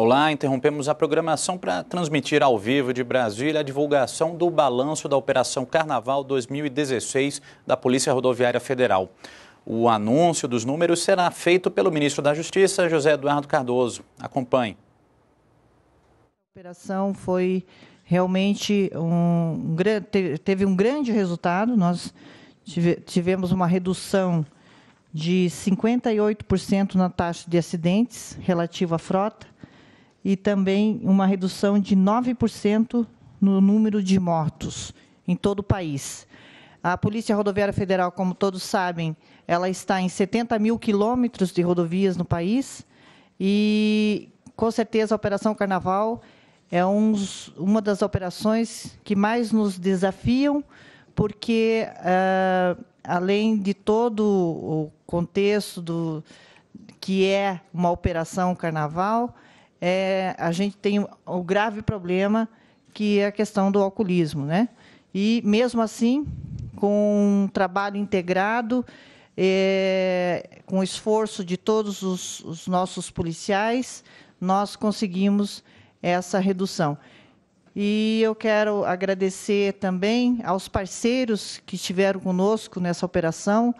Olá, interrompemos a programação para transmitir ao vivo de Brasília a divulgação do balanço da Operação Carnaval 2016 da Polícia Rodoviária Federal. O anúncio dos números será feito pelo ministro da Justiça, José Eduardo Cardoso. Acompanhe. A operação foi realmente um, teve um grande resultado. Nós tivemos uma redução de 58% na taxa de acidentes relativa à frota e também uma redução de 9% no número de mortos em todo o país. A Polícia Rodoviária Federal, como todos sabem, ela está em 70 mil quilômetros de rodovias no país e, com certeza, a Operação Carnaval é uns, uma das operações que mais nos desafiam, porque, uh, além de todo o contexto do que é uma operação Carnaval, é, a gente tem o grave problema que é a questão do alcoolismo, né? E mesmo assim, com um trabalho integrado, é, com o esforço de todos os, os nossos policiais, nós conseguimos essa redução. E eu quero agradecer também aos parceiros que estiveram conosco nessa operação,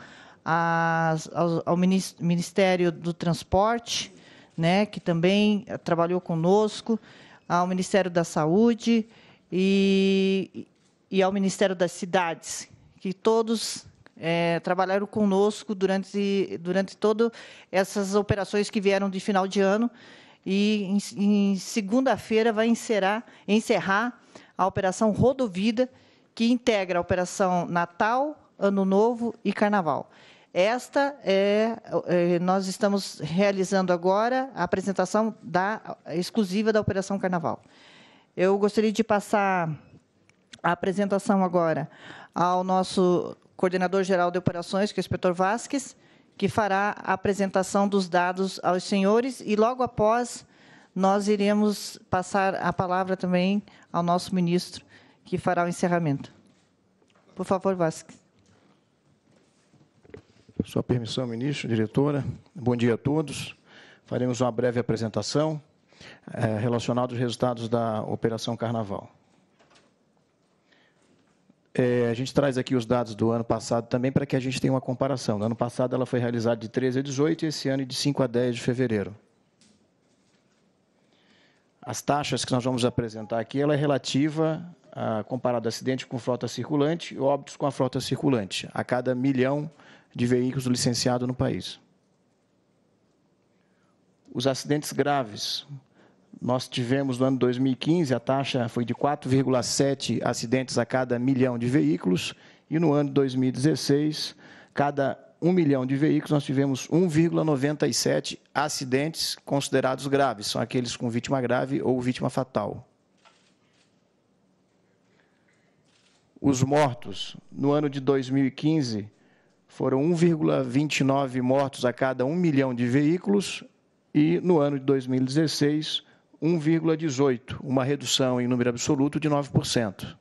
ao Ministério do Transporte, né, que também eh, trabalhou conosco, ao Ministério da Saúde e, e ao Ministério das Cidades, que todos é, trabalharam conosco durante, durante todas essas operações que vieram de final de ano. E em, em segunda-feira vai encerrar a Operação Rodovida, que integra a Operação Natal, Ano Novo e Carnaval. Esta é, é, nós estamos realizando agora a apresentação da, exclusiva da Operação Carnaval. Eu gostaria de passar a apresentação agora ao nosso coordenador geral de operações, que é o inspetor Vasques, que fará a apresentação dos dados aos senhores e logo após nós iremos passar a palavra também ao nosso ministro, que fará o encerramento. Por favor, Vasques. Sua permissão, ministro, diretora. Bom dia a todos. Faremos uma breve apresentação é, relacionada aos resultados da Operação Carnaval. É, a gente traz aqui os dados do ano passado também para que a gente tenha uma comparação. No ano passado ela foi realizada de 13 a 18 e esse ano de 5 a 10 de fevereiro. As taxas que nós vamos apresentar aqui, ela é relativa ah, a, comparado acidente com frota circulante e óbitos com a frota circulante. A cada milhão de veículos licenciados no país. Os acidentes graves. Nós tivemos no ano 2015 a taxa foi de 4,7 acidentes a cada milhão de veículos e no ano 2016, cada um milhão de veículos nós tivemos 1,97 acidentes considerados graves, são aqueles com vítima grave ou vítima fatal. os mortos. No ano de 2015, foram 1,29 mortos a cada 1 milhão de veículos e, no ano de 2016, 1,18, uma redução em número absoluto de 9%.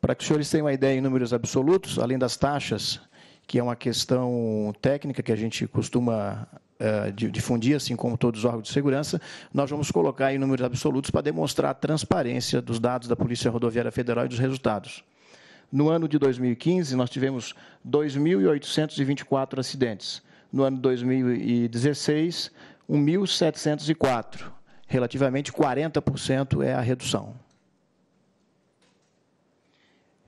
Para que os senhores tenham uma ideia em números absolutos, além das taxas, que é uma questão técnica que a gente costuma eh, difundir, assim como todos os órgãos de segurança, nós vamos colocar em números absolutos para demonstrar a transparência dos dados da Polícia Rodoviária Federal e dos resultados. No ano de 2015, nós tivemos 2.824 acidentes. No ano de 2016, 1.704. Relativamente, 40% é a redução.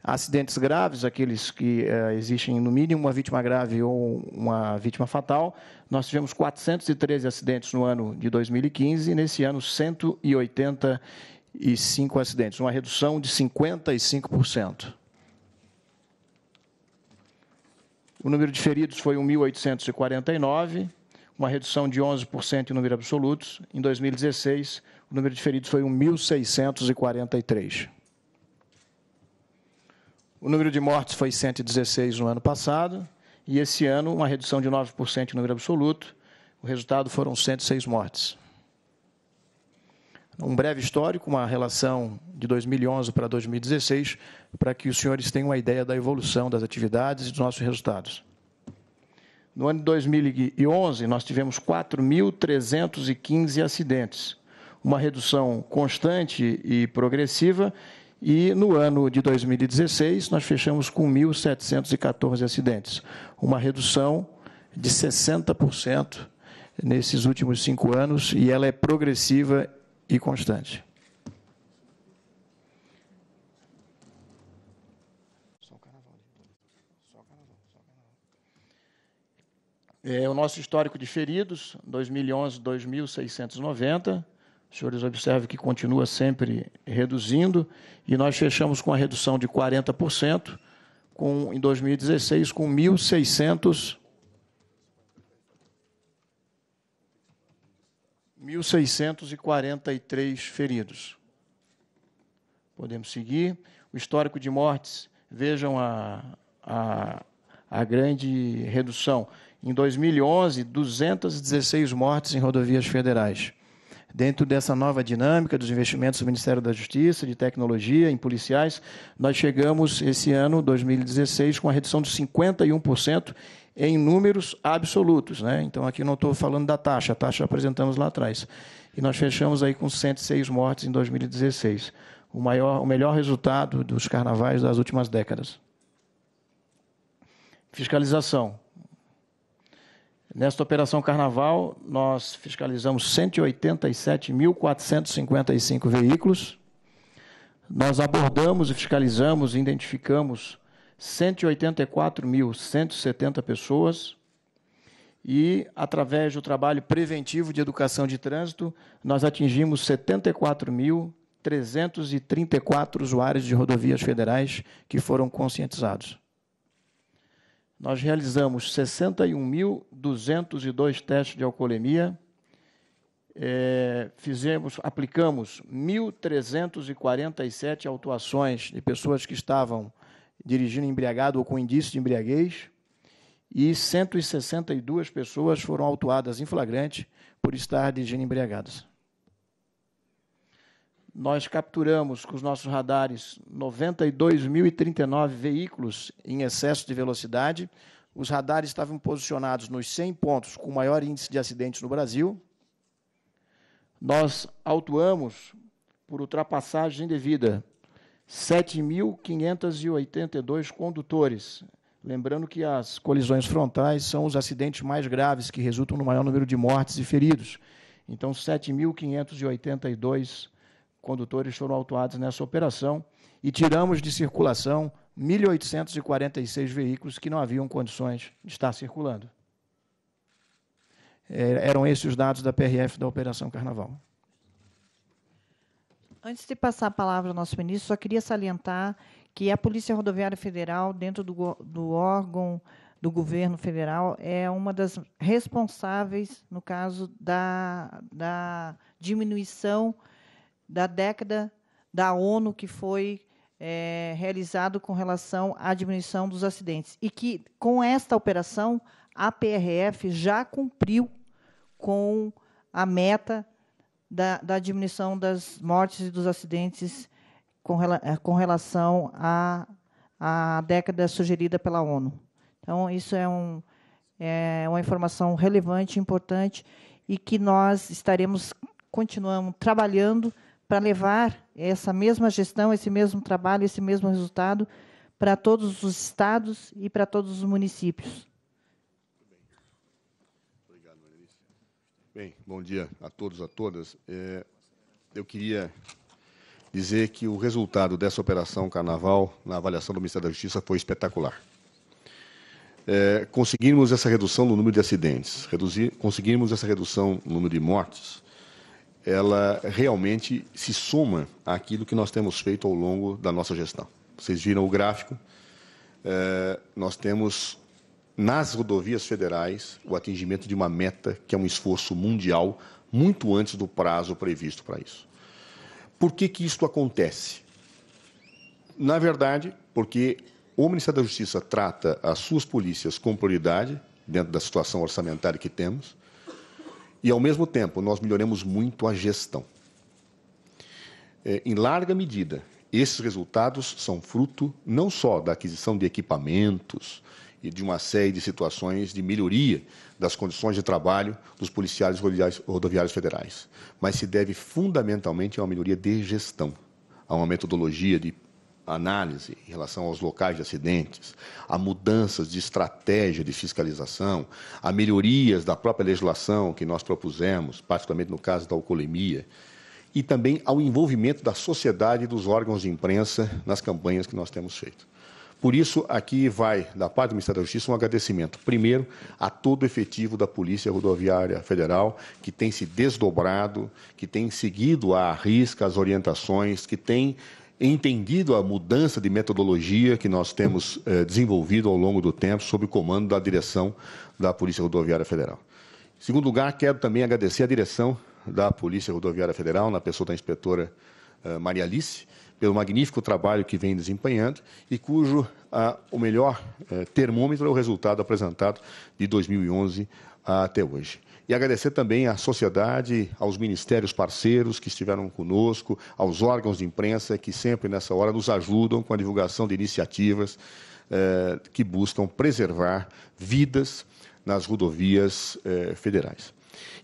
Acidentes graves, aqueles que eh, existem no mínimo uma vítima grave ou uma vítima fatal. Nós tivemos 413 acidentes no ano de 2015 e nesse ano 185 acidentes, uma redução de 55%. O número de feridos foi 1.849, uma redução de 11% em número absolutos. Em 2016, o número de feridos foi 1.643. O número de mortes foi 116 no ano passado, e esse ano uma redução de 9% em número absoluto. O resultado foram 106 mortes. Um breve histórico, uma relação de 2011 para 2016, para que os senhores tenham uma ideia da evolução das atividades e dos nossos resultados. No ano de 2011, nós tivemos 4.315 acidentes, uma redução constante e progressiva e no ano de 2016, nós fechamos com 1.714 acidentes, uma redução de 60% nesses últimos cinco anos, e ela é progressiva e constante. É, o nosso histórico de feridos, 2011, 2.690. Os senhores observam que continua sempre reduzindo e nós fechamos com a redução de 40%, com, em 2016, com 1.600 1.643 feridos. Podemos seguir. O histórico de mortes, vejam a, a, a, grande redução. Em 2011, 216 mortes em rodovias federais. Dentro dessa nova dinâmica dos investimentos do Ministério da Justiça, de tecnologia, em policiais, nós chegamos esse ano, 2016, com a redução de 51% em números absolutos. Né? Então, aqui não estou falando da taxa, a taxa apresentamos lá atrás. E nós fechamos aí com 106 mortes em 2016, o, maior, o melhor resultado dos carnavais das últimas décadas. Fiscalização. Nesta operação Carnaval, nós fiscalizamos 187.455 veículos. Nós abordamos e fiscalizamos e identificamos 184.170 pessoas. E, através do trabalho preventivo de educação de trânsito, nós atingimos 74.334 usuários de rodovias federais que foram conscientizados nós realizamos 61.202 testes de alcoolemia, é, fizemos, aplicamos 1.347 autuações de pessoas que estavam dirigindo embriagado ou com indício de embriaguez, e 162 pessoas foram autuadas em flagrante por estar dirigindo embriagadas nós capturamos com os nossos radares 92.039 veículos em excesso de velocidade. Os radares estavam posicionados nos 100 pontos com maior índice de acidentes no Brasil. Nós autuamos por ultrapassagem indevida 7.582 condutores. Lembrando que as colisões frontais são os acidentes mais graves que resultam no maior número de mortes e feridos. Então, 7.582 condutores condutores foram autuados nessa operação e tiramos de circulação 1.846 veículos que não haviam condições de estar circulando. É, eram esses os dados da PRF da Operação Carnaval. Antes de passar a palavra ao nosso ministro, só queria salientar que a Polícia Rodoviária Federal, dentro do, do órgão do governo federal, é uma das responsáveis, no caso, da, da diminuição da década da ONU que foi é, realizado com relação à diminuição dos acidentes. E que, com esta operação, a PRF já cumpriu com a meta da, da diminuição das mortes e dos acidentes com, rela, eh, com relação à, à década sugerida pela ONU. Então, isso é, um, é uma informação relevante, importante, e que nós estaremos continuamos trabalhando para levar essa mesma gestão, esse mesmo trabalho, esse mesmo resultado para todos os estados e para todos os municípios. Obrigado, Bem, bom dia a todos, a todas. É, eu queria dizer que o resultado dessa operação Carnaval, na avaliação do Ministério da Justiça, foi espetacular. É, conseguimos essa redução no número de acidentes, reduzir, conseguimos essa redução no número de mortes, ela realmente se soma àquilo que nós temos feito ao longo da nossa gestão. Vocês viram o gráfico, é, nós temos nas rodovias federais o atingimento de uma meta que é um esforço mundial muito antes do prazo previsto para isso. Por que, que isso acontece? Na verdade, porque o Ministério da Justiça trata as suas polícias com prioridade, dentro da situação orçamentária que temos, e, ao mesmo tempo, nós melhoremos muito a gestão. É, em larga medida, esses resultados são fruto não só da aquisição de equipamentos e de uma série de situações de melhoria das condições de trabalho dos policiais rodoviários federais, mas se deve fundamentalmente a uma melhoria de gestão, a uma metodologia de análise em relação aos locais de acidentes, a mudanças de estratégia de fiscalização, a melhorias da própria legislação que nós propusemos, particularmente no caso da alcoolemia, e também ao envolvimento da sociedade e dos órgãos de imprensa nas campanhas que nós temos feito. Por isso, aqui vai, da parte do Ministério da Justiça, um agradecimento, primeiro, a todo o efetivo da Polícia Rodoviária Federal, que tem se desdobrado, que tem seguido à risca as orientações, que tem entendido a mudança de metodologia que nós temos eh, desenvolvido ao longo do tempo sob o comando da direção da Polícia Rodoviária Federal. Em segundo lugar, quero também agradecer a direção da Polícia Rodoviária Federal, na pessoa da inspetora eh, Maria Alice, pelo magnífico trabalho que vem desempenhando e cujo ah, o melhor eh, termômetro é o resultado apresentado de 2011 até hoje. E agradecer também à sociedade, aos ministérios parceiros que estiveram conosco, aos órgãos de imprensa que sempre nessa hora nos ajudam com a divulgação de iniciativas eh, que buscam preservar vidas nas rodovias eh, federais.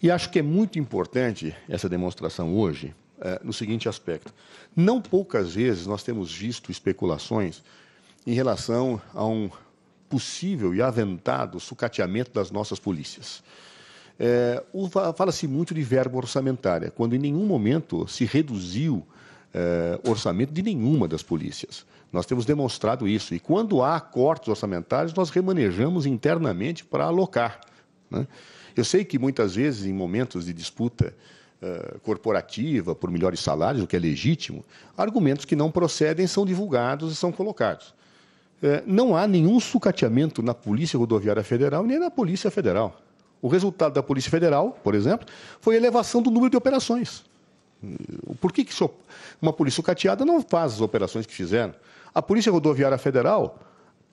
E acho que é muito importante essa demonstração hoje eh, no seguinte aspecto: não poucas vezes nós temos visto especulações em relação a um possível e aventado sucateamento das nossas polícias. É, Fala-se muito de verba orçamentária, quando em nenhum momento se reduziu é, orçamento de nenhuma das polícias. Nós temos demonstrado isso. E quando há cortes orçamentários, nós remanejamos internamente para alocar. Né? Eu sei que muitas vezes, em momentos de disputa é, corporativa por melhores salários, o que é legítimo, argumentos que não procedem são divulgados e são colocados. É, não há nenhum sucateamento na Polícia Rodoviária Federal nem na Polícia Federal. O resultado da Polícia Federal, por exemplo, foi a elevação do número de operações. Por que, que uma polícia sucateada não faz as operações que fizeram? A Polícia Rodoviária Federal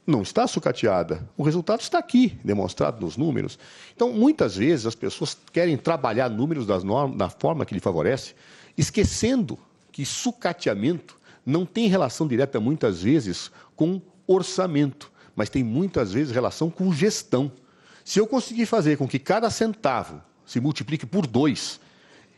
não está sucateada. O resultado está aqui, demonstrado nos números. Então, muitas vezes as pessoas querem trabalhar números das normas, da forma que lhe favorece, esquecendo que sucateamento não tem relação direta, muitas vezes, com orçamento, mas tem muitas vezes relação com gestão. Se eu conseguir fazer com que cada centavo se multiplique por dois,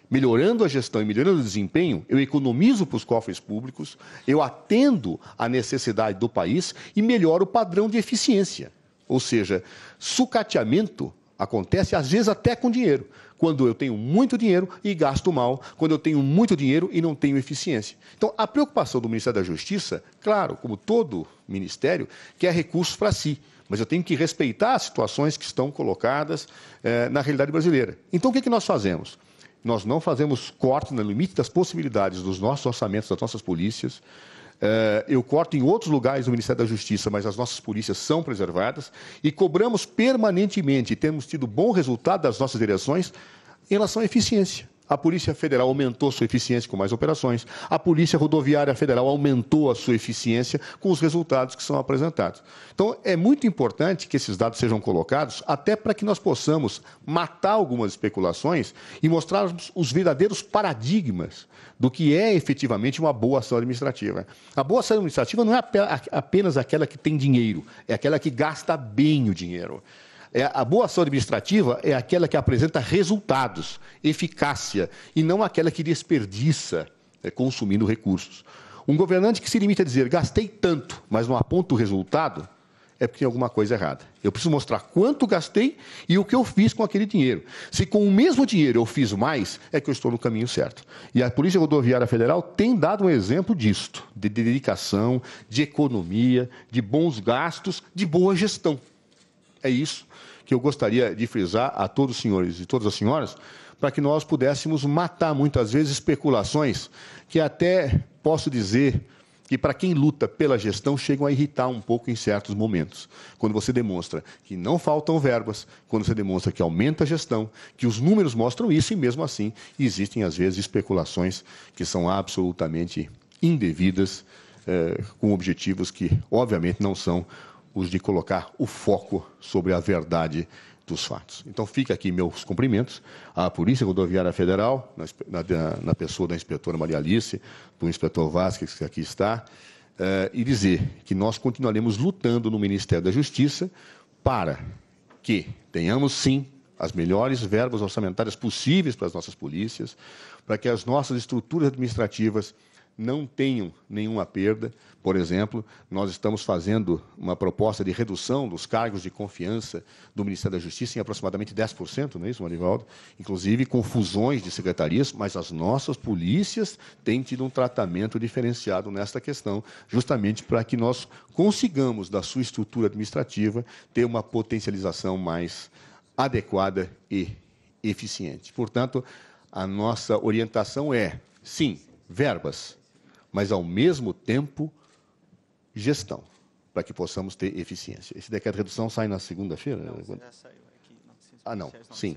melhorando a gestão e melhorando o desempenho, eu economizo para os cofres públicos, eu atendo à necessidade do país e melhoro o padrão de eficiência. Ou seja, sucateamento acontece às vezes até com dinheiro. Quando eu tenho muito dinheiro e gasto mal, quando eu tenho muito dinheiro e não tenho eficiência. Então, a preocupação do Ministério da Justiça, claro, como todo ministério, quer recursos para si mas eu tenho que respeitar as situações que estão colocadas eh, na realidade brasileira. Então, o que, é que nós fazemos? Nós não fazemos corte no limite das possibilidades dos nossos orçamentos, das nossas polícias. Eh, eu corto em outros lugares do Ministério da Justiça, mas as nossas polícias são preservadas e cobramos permanentemente, e temos tido bom resultado das nossas direções em relação à eficiência. A Polícia Federal aumentou sua eficiência com mais operações. A Polícia Rodoviária Federal aumentou a sua eficiência com os resultados que são apresentados. Então, é muito importante que esses dados sejam colocados, até para que nós possamos matar algumas especulações e mostrarmos os verdadeiros paradigmas do que é efetivamente uma boa ação administrativa. A boa ação administrativa não é apenas aquela que tem dinheiro, é aquela que gasta bem o dinheiro. É, a boa ação administrativa é aquela que apresenta resultados, eficácia, e não aquela que desperdiça é, consumindo recursos. Um governante que se limita a dizer gastei tanto, mas não aponta o resultado, é porque tem alguma coisa errada. Eu preciso mostrar quanto gastei e o que eu fiz com aquele dinheiro. Se com o mesmo dinheiro eu fiz mais, é que eu estou no caminho certo. E a Polícia Rodoviária Federal tem dado um exemplo disto, de dedicação, de economia, de bons gastos, de boa gestão. É isso que eu gostaria de frisar a todos os senhores e todas as senhoras, para que nós pudéssemos matar muitas vezes especulações que até posso dizer que para quem luta pela gestão chegam a irritar um pouco em certos momentos. Quando você demonstra que não faltam verbas, quando você demonstra que aumenta a gestão, que os números mostram isso e mesmo assim existem às vezes especulações que são absolutamente indevidas, eh, com objetivos que obviamente não são os de colocar o foco sobre a verdade dos fatos. Então, fica aqui meus cumprimentos à Polícia Rodoviária Federal, na, na, na pessoa da inspetora Maria Alice, do inspetor Vasquez, que aqui está, eh, e dizer que nós continuaremos lutando no Ministério da Justiça para que tenhamos, sim, as melhores verbas orçamentárias possíveis para as nossas polícias, para que as nossas estruturas administrativas não tenham nenhuma perda. Por exemplo, nós estamos fazendo uma proposta de redução dos cargos de confiança do Ministério da Justiça em aproximadamente 10%, não é isso, Marivaldo? Inclusive com fusões de secretarias, mas as nossas polícias têm tido um tratamento diferenciado nesta questão, justamente para que nós consigamos, da sua estrutura administrativa, ter uma potencialização mais adequada e eficiente. Portanto, a nossa orientação é, sim, verbas, mas ao mesmo tempo gestão, para que possamos ter eficiência. Esse decreto de redução sai na segunda-feira? Não, já saiu aqui. 900 ah, não, sim.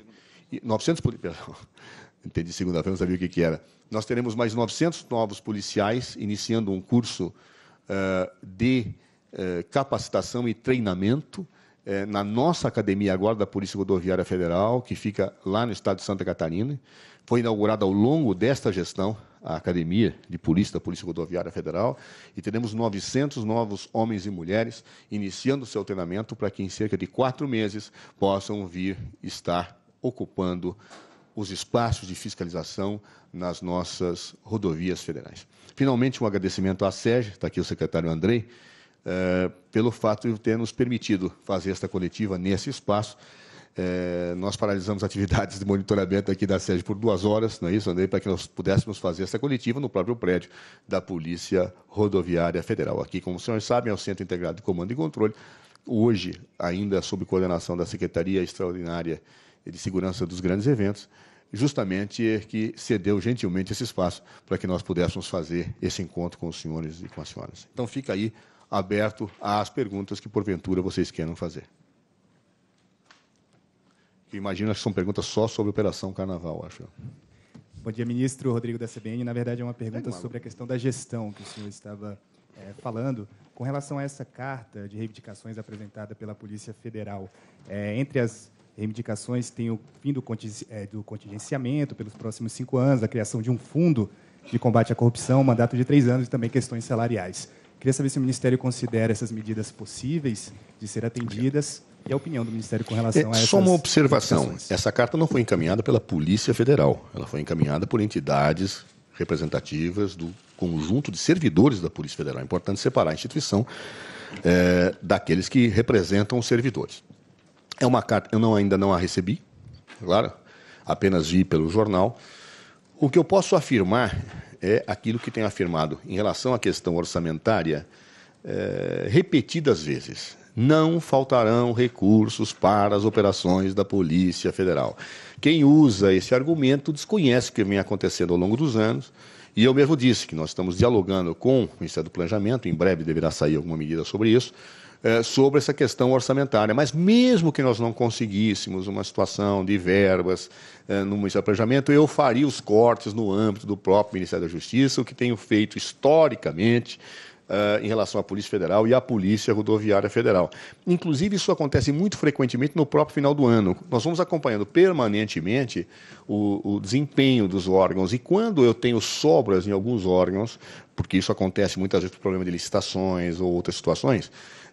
900 policiais, entendi segunda-feira, não sabia o que, que era. Nós teremos mais 900 novos policiais iniciando um curso uh, de uh, capacitação e treinamento uh, na nossa academia agora da Polícia Rodoviária Federal, que fica lá no estado de Santa Catarina. Foi inaugurada ao longo desta gestão, a Academia de Polícia da Polícia Rodoviária Federal e teremos 900 novos homens e mulheres iniciando seu treinamento para que em cerca de quatro meses possam vir estar ocupando os espaços de fiscalização nas nossas rodovias federais. Finalmente, um agradecimento à Sérgio, está aqui o secretário Andrei, eh, pelo fato de ter nos permitido fazer esta coletiva nesse espaço é, nós paralisamos atividades de monitoramento aqui da sede por duas horas, não é isso, Andrei, para que nós pudéssemos fazer essa coletiva no próprio prédio da Polícia Rodoviária Federal. Aqui, como os senhores sabem, é o Centro Integrado de Comando e Controle, hoje, ainda sob coordenação da Secretaria Extraordinária de Segurança dos Grandes Eventos, justamente que cedeu gentilmente esse espaço para que nós pudéssemos fazer esse encontro com os senhores e com as senhoras. Então, fica aí aberto às perguntas que, porventura, vocês queiram fazer que imagino que são perguntas só sobre Operação Carnaval, acho. Bom dia, ministro Rodrigo da CBN. Na verdade, é uma pergunta é sobre a questão da gestão que o senhor estava é, falando. Com relação a essa carta de reivindicações apresentada pela Polícia Federal, é, entre as reivindicações tem o fim do, é, do contingenciamento pelos próximos cinco anos, a criação de um fundo de combate à corrupção, mandato de três anos e também questões salariais. Queria saber se o Ministério considera essas medidas possíveis de ser atendidas e a opinião do Ministério com relação é, a essas Só uma observação: essa carta não foi encaminhada pela Polícia Federal, ela foi encaminhada por entidades representativas do conjunto de servidores da Polícia Federal. É importante separar a instituição é, daqueles que representam os servidores. É uma carta, eu não, ainda não a recebi, claro, apenas vi pelo jornal. O que eu posso afirmar é aquilo que tenho afirmado em relação à questão orçamentária é, repetidas vezes não faltarão recursos para as operações da Polícia Federal. Quem usa esse argumento desconhece o que vem acontecendo ao longo dos anos. E eu mesmo disse que nós estamos dialogando com o Ministério do Planejamento, em breve deverá sair alguma medida sobre isso, é, sobre essa questão orçamentária. Mas mesmo que nós não conseguíssemos uma situação de verbas é, no Ministério do Planejamento, eu faria os cortes no âmbito do próprio Ministério da Justiça, o que tenho feito historicamente uh, em relação à Polícia Federal e à Polícia Rodoviária Federal. Inclusive, isso acontece muito frequentemente no próprio final do ano. Nós vamos acompanhando permanentemente o, o desempenho dos órgãos e quando eu tenho sobras em alguns órgãos, porque isso acontece muitas vezes por problema de licitações ou outras situações,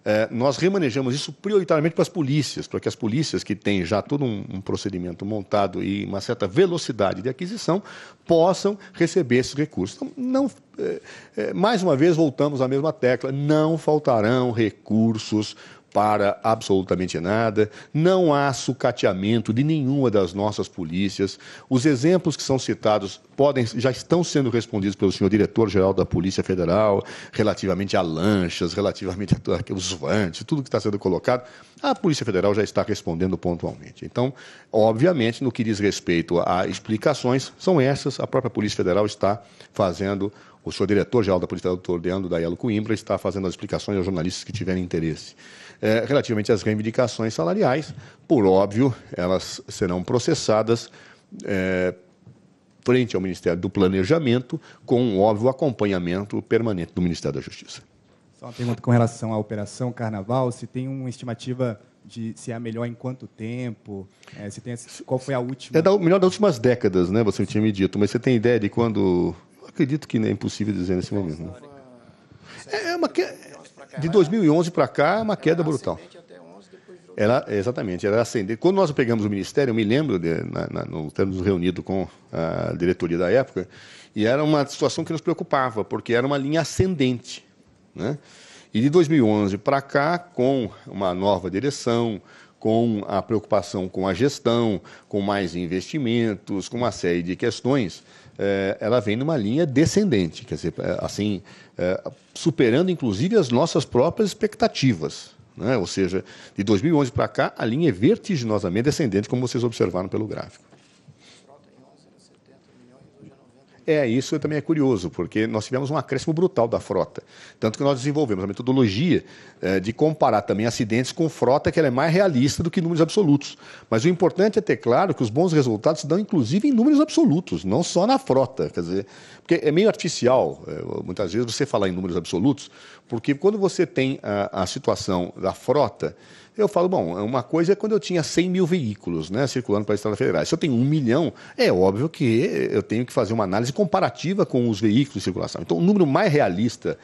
é, nós remanejamos isso prioritariamente para as polícias, para que as polícias que têm já todo um, um, procedimento montado e uma certa velocidade de aquisição possam receber esses recursos. Então, não, é, é, mais uma vez, voltamos à mesma tecla: não faltarão recursos para absolutamente nada, não há sucateamento de nenhuma das nossas polícias. Os exemplos que são citados podem já estão sendo respondidos pelo senhor diretor-geral da Polícia Federal, relativamente a lanchas, relativamente a os vantes, tudo que está sendo colocado, a Polícia Federal já está respondendo pontualmente. Então, obviamente, no que diz respeito a explicações, são essas, a própria Polícia Federal está fazendo o senhor diretor-geral da Polícia Federal, doutor Leandro Daielo Coimbra, está fazendo as explicações aos jornalistas que tiverem interesse é, relativamente às reivindicações salariais. Por óbvio, elas serão processadas é, frente ao Ministério do Planejamento, com um óbvio acompanhamento permanente do Ministério da Justiça. Só uma pergunta com relação à Operação Carnaval: se tem uma estimativa de se é a melhor em quanto tempo? É, se tem, qual foi a última? É da, melhor das últimas décadas, né? Você tinha me dito, mas você tem ideia de quando? Acredito que é impossível dizer nesse momento. Né? É, é, uma, de 2011 para cá, é uma queda brutal. Ela, exatamente, era ascendente. Quando nós pegamos o ministério, eu me lembro, de, na, na, reunido com a diretoria da época, e era uma situação que nos preocupava, porque era uma linha ascendente. Né? E de 2011 para cá, com uma nova direção, com a preocupação com a gestão, com mais investimentos, com uma série de questões, eh, ela vem numa linha descendente, quer dizer, eh, assim, eh, superando inclusive as nossas próprias expectativas. Né? Ou seja, de 2011 para cá, a linha é vertiginosamente descendente, como vocês observaram pelo gráfico. É, isso também é curioso, porque nós tivemos um acréscimo brutal da frota. Tanto que nós desenvolvemos a metodologia é, de comparar também acidentes com frota, que ela é mais realista do que números absolutos. Mas o importante é ter claro que os bons resultados se dão, inclusive, em números absolutos, não só na frota. Quer dizer, porque é meio artificial, é, muitas vezes, você falar em números absolutos, porque quando você tem a, a situação da frota eu falo, bom, uma coisa é quando eu tinha 100 mil veículos né, circulando a Estrada Federal. Se eu tenho um milhão, é óbvio que eu tenho que fazer uma análise comparativa com os veículos em circulação. Então, o número mais realista,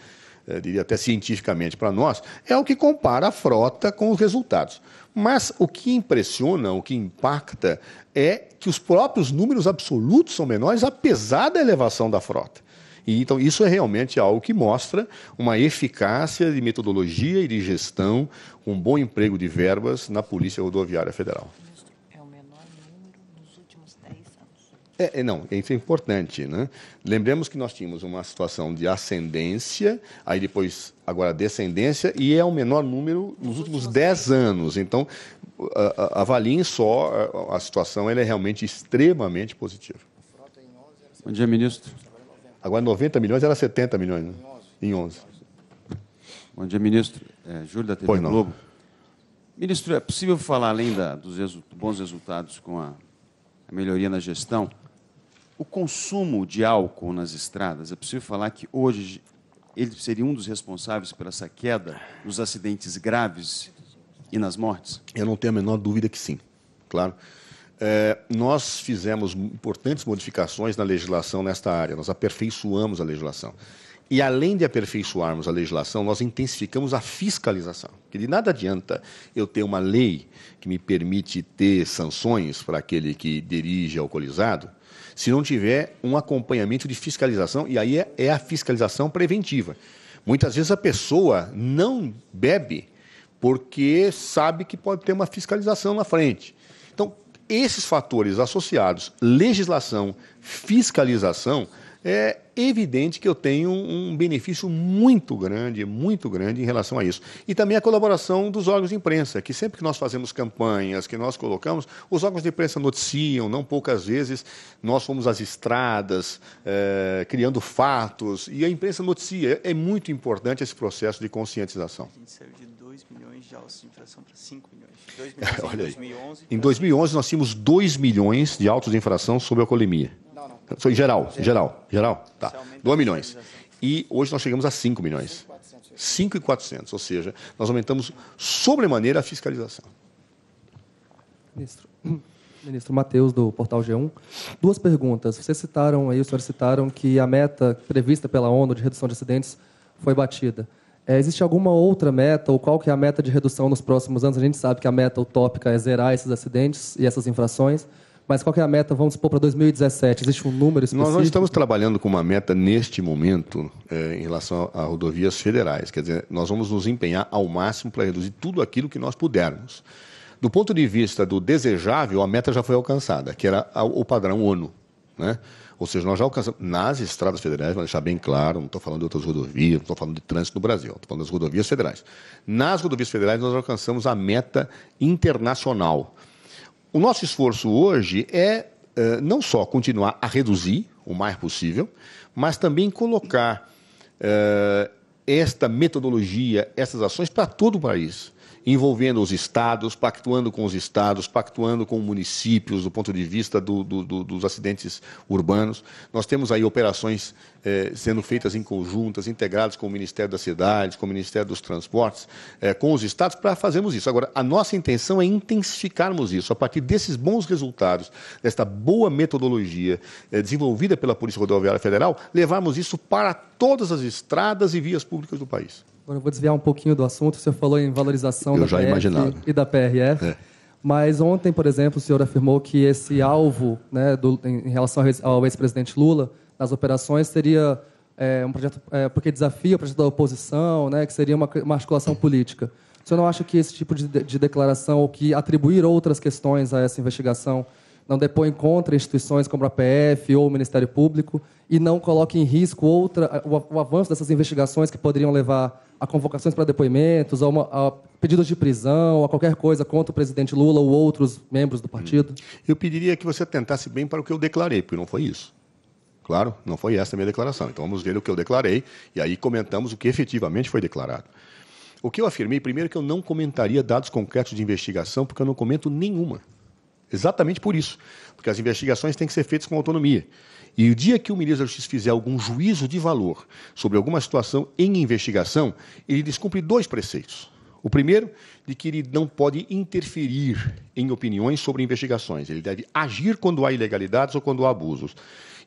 eh, diria até cientificamente para nós, é o que compara a frota com os resultados. Mas o que impressiona, o que impacta, é que os próprios números absolutos são menores, apesar da elevação da frota. E, então, isso é realmente algo que mostra uma eficácia de metodologia e de gestão um bom emprego de verbas na Polícia Rodoviária Federal. É, é, é, não, isso é importante. Né? Lembremos que nós tínhamos uma situação de ascendência, aí depois, agora descendência, e é o menor número nos últimos 10 anos. Então, avaliem só, a, situação ela é realmente extremamente positiva. Bom dia, ministro. Agora 90 milhões era 70 milhões, né? em 11. Bom dia, ministro é, Júlio da TV pois Globo. Não. Ministro, é possível falar, além da, dos resu bons resultados com a, a melhoria na gestão, o consumo de álcool nas estradas, é possível falar que hoje ele seria um dos responsáveis por essa queda nos acidentes graves e nas mortes? Eu não tenho a menor dúvida que sim, claro. É, nós fizemos importantes modificações na legislação nesta área, nós aperfeiçoamos a legislação. E além de aperfeiçoarmos a legislação, nós intensificamos a fiscalização. Porque de nada adianta eu ter uma lei que me permite ter sanções para aquele que dirige alcoolizado, se não tiver um acompanhamento de fiscalização, e aí é, é a fiscalização preventiva. Muitas vezes a pessoa não bebe porque sabe que pode ter uma fiscalização na frente. Então, esses fatores associados, legislação, fiscalização, é evidente que eu tenho um benefício muito grande, muito grande em relação a isso. E também a colaboração dos órgãos de imprensa, que sempre que nós fazemos campanhas, que nós colocamos, os órgãos de imprensa noticiam, não poucas vezes nós fomos às estradas, é, criando fatos, e a imprensa noticia. É, é muito importante esse processo de conscientização. A gente saiu de 2 milhões de autos de infração para 5 milhões. 2 milhões Olha em 2011. Aí. Em 2011 nós tínhamos 2 milhões de autos de infração sobre a alcoolemia. Foi geral, geral, geral. Tá. 2 milhões. E hoje nós chegamos a 5 milhões. 5,400, ou seja, nós aumentamos sobremaneira a fiscalização. Ministro, ministro Matheus, do Portal G1. Duas perguntas. Vocês citaram aí, os senhores citaram que a meta prevista pela ONU de redução de acidentes foi batida. É, existe alguma outra meta ou qual que é a meta de redução nos próximos anos? A gente sabe que a meta utópica é zerar esses acidentes e essas infrações mas qual é a meta, vamos supor, para 2017? Existe um número específico? Nós não estamos trabalhando com uma meta neste momento é, em relação a rodovias federais. Quer dizer, nós vamos nos empenhar ao máximo para reduzir tudo aquilo que nós pudermos. Do ponto de vista do desejável, a meta já foi alcançada, que era o padrão ONU. Né? Ou seja, nós já alcançamos nas estradas federais, Vou deixar bem claro, não estou falando de outras rodovias, não estou falando de trânsito no Brasil, estou falando das rodovias federais. Nas rodovias federais, nós alcançamos a meta internacional. O nosso esforço hoje é uh, não só continuar a reduzir o mais possível, mas também colocar uh, esta metodologia, essas ações para todo o país envolvendo os estados, pactuando com os estados, pactuando com municípios, do ponto de vista do, do, do, dos acidentes urbanos. Nós temos aí operações eh, sendo feitas em conjuntas, integradas com o Ministério das Cidades, com o Ministério dos Transportes, eh, com os estados, para fazermos isso. Agora, a nossa intenção é intensificarmos isso a partir desses bons resultados, desta boa metodologia eh, desenvolvida pela Polícia Rodoviária Federal, levarmos isso para todas as estradas e vias públicas do país. Agora eu vou desviar um pouquinho do assunto. O senhor falou em valorização eu da e da PRF. É. Mas ontem, por exemplo, o senhor afirmou que esse alvo né, do, em relação ao ex-presidente Lula nas operações seria é, um projeto, é, porque desafia o projeto da oposição, né, que seria uma, uma articulação política. O senhor não acha que esse tipo de, de declaração ou que atribuir outras questões a essa investigação não depõe contra instituições como a PF ou o Ministério Público e não coloque em risco outra, o, o avanço dessas investigações que poderiam levar a convocações para depoimentos, a, uma, a, pedidos de prisão, a qualquer coisa contra o presidente Lula ou outros membros do partido? Hum. Eu pediria que você tentasse bem para o que eu declarei, porque não foi isso. Claro, não foi essa a minha declaração. Então vamos ver o que eu declarei e aí comentamos o que efetivamente foi declarado. O que eu afirmei, primeiro, é que eu não comentaria dados concretos de investigação, porque eu não comento nenhuma. Exatamente por isso. Porque as investigações têm que ser feitas com autonomia. E o dia que o ministro da Justiça fizer algum juízo de valor sobre alguma situação em investigação, ele descumpre dois preceitos. O primeiro, de que ele não pode interferir em opiniões sobre investigações. Ele deve agir quando há ilegalidades ou quando há abusos.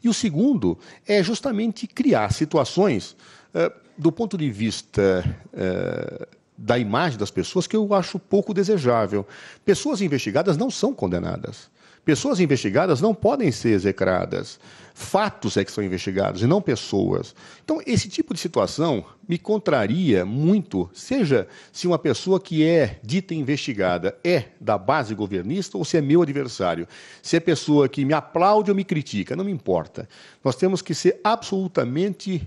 E o segundo é justamente criar situações, eh, do ponto de vista eh, da imagem das pessoas, que eu acho pouco desejável. Pessoas investigadas não são condenadas. Pessoas investigadas não podem ser execradas. Fatos é que são investigados e não pessoas. Então, esse tipo de situação me contraria muito, seja se uma pessoa que é dita investigada é da base governista ou se é meu adversário. Se é pessoa que me aplaude ou me critica, não me importa. Nós temos que ser absolutamente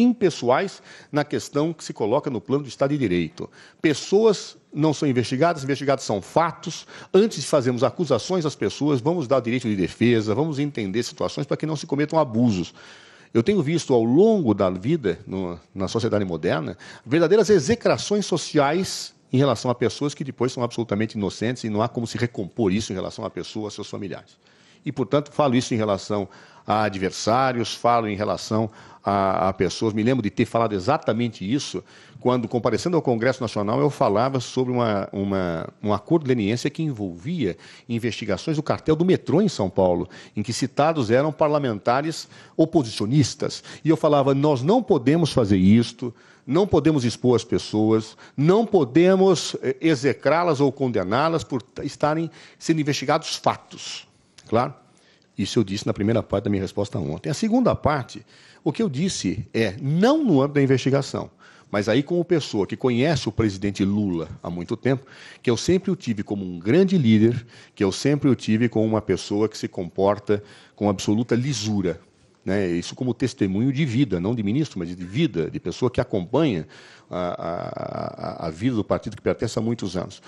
impessoais na questão que se coloca no plano do Estado de Direito. Pessoas não são investigadas, investigados são fatos. Antes de fazermos acusações às pessoas, vamos dar direito de defesa, vamos entender situações para que não se cometam abusos. Eu tenho visto ao longo da vida, no, na sociedade moderna, verdadeiras execrações sociais em relação a pessoas que depois são absolutamente inocentes e não há como se recompor isso em relação a pessoas, seus familiares. E, portanto, falo isso em relação a adversários, falo em relação a, a, pessoas. Me lembro de ter falado exatamente isso quando, comparecendo ao Congresso Nacional, eu falava sobre uma, uma, um acordo de leniência que envolvia investigações do cartel do metrô em São Paulo, em que citados eram parlamentares oposicionistas. E eu falava: nós não podemos fazer isto, não podemos expor as pessoas, não podemos eh, execrá-las ou condená-las por estarem sendo investigados fatos. Claro? Isso eu disse na primeira parte da minha resposta ontem. A segunda parte, o que eu disse é, não no âmbito da investigação, mas aí como pessoa que conhece o presidente Lula há muito tempo, que eu sempre o tive como um grande líder, que eu sempre o tive como uma pessoa que se comporta com absoluta lisura. Né? Isso como testemunho de vida, não de ministro, mas de vida, de pessoa que acompanha a, a, a vida do partido que pertence há muitos anos.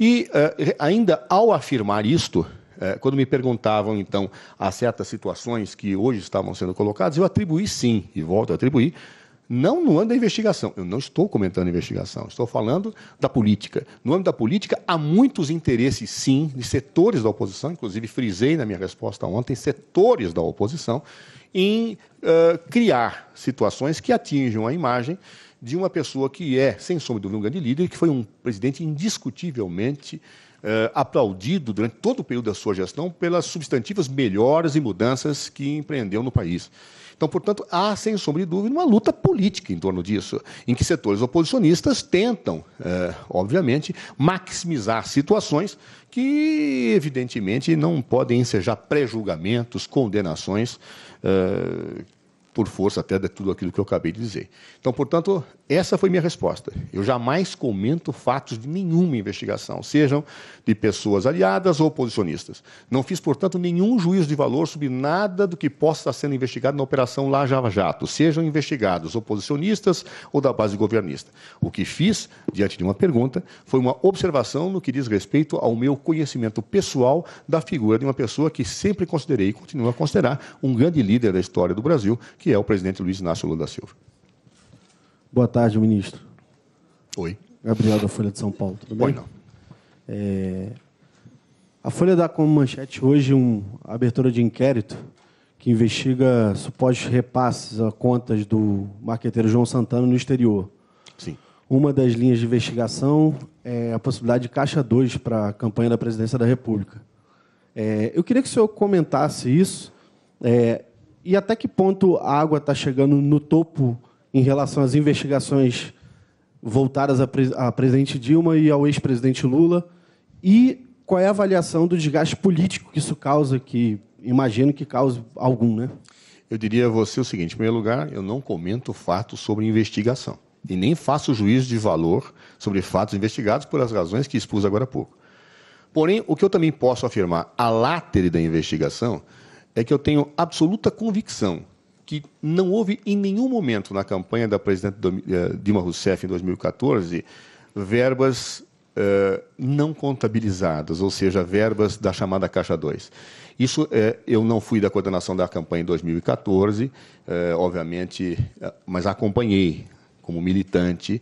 E uh, ainda ao afirmar isto, é, quando me perguntavam, então, a certas situações que hoje estavam sendo colocadas, eu atribuí sim, e volto a atribuir, não no âmbito da investigação. Eu não estou comentando investigação, estou falando da política. No âmbito da política, há muitos interesses, sim, de setores da oposição, inclusive frisei na minha resposta ontem, setores da oposição, em uh, criar situações que atinjam a imagem de uma pessoa que é, sem sombra de dúvida, um grande líder, que foi um presidente indiscutivelmente eh, aplaudido durante todo o período da sua gestão pelas substantivas melhoras e mudanças que empreendeu no país. Então, portanto, há, sem sombra de dúvida, uma luta política em torno disso, em que setores oposicionistas tentam, eh, obviamente, maximizar situações que, evidentemente, não podem ensejar pré-julgamentos, condenações eh, por força até de tudo aquilo que eu acabei de dizer. Então, portanto, essa foi minha resposta. Eu jamais comento fatos de nenhuma investigação, sejam de pessoas aliadas ou oposicionistas. Não fiz, portanto, nenhum juízo de valor sobre nada do que possa estar sendo investigado na Operação Lá Java Jato, sejam investigados oposicionistas ou da base governista. O que fiz, diante de uma pergunta, foi uma observação no que diz respeito ao meu conhecimento pessoal da figura de uma pessoa que sempre considerei e continuo a considerar um grande líder da história do Brasil, que é o presidente Luiz Inácio Lula da Silva. Boa tarde, ministro. Oi. Gabriel da Folha de São Paulo, tudo bem? Oi, não. É... A Folha dá como manchete hoje uma abertura de inquérito que investiga supostos repasses a contas do marqueteiro João Santana no exterior. Sim. Uma das linhas de investigação é a possibilidade de caixa 2 para a campanha da presidência da República. É, eu queria que o senhor comentasse isso. É, e até que ponto a água está chegando no topo em relação às investigações voltadas à, presidente Dilma e ao ex-presidente Lula? E qual é a avaliação do desgaste político que isso causa, que imagino que cause algum, né? Eu diria a você o seguinte: em primeiro lugar, eu não comento fatos sobre investigação e nem faço juízo de valor sobre fatos investigados por as razões que expus agora há pouco. Porém, o que eu também posso afirmar, a látera da investigação é que eu tenho absoluta convicção que não houve em nenhum momento na campanha da presidente eh, Dilma Rousseff em 2014 verbas uh, não contabilizadas, ou seja, verbas da chamada Caixa 2. Isso é, eu não fui da coordenação da campanha em 2014, uh, obviamente, mas acompanhei como militante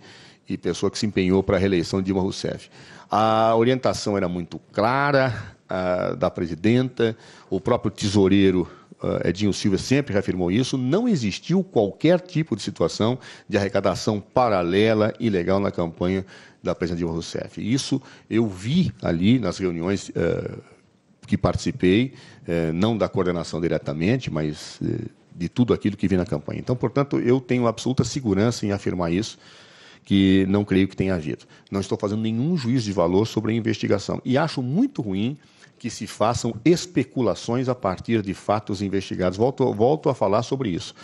e pessoa que se empenhou para a reeleição de Dilma Rousseff. A orientação era muito clara a, da presidenta, o próprio tesoureiro uh, Edinho Silva sempre reafirmou isso, não existiu qualquer tipo de situação de arrecadação paralela, ilegal na campanha da presidenta Dilma Rousseff. Isso eu vi ali nas reuniões uh, que participei, uh, não da coordenação diretamente, mas uh, de tudo aquilo que vi na campanha. Então, portanto, eu tenho absoluta segurança em afirmar isso que não creio que tenha havido. Não estou fazendo nenhum juízo de valor sobre a investigação. E acho muito ruim que se façam especulações a partir de fatos investigados. Volto, volto a falar sobre isso.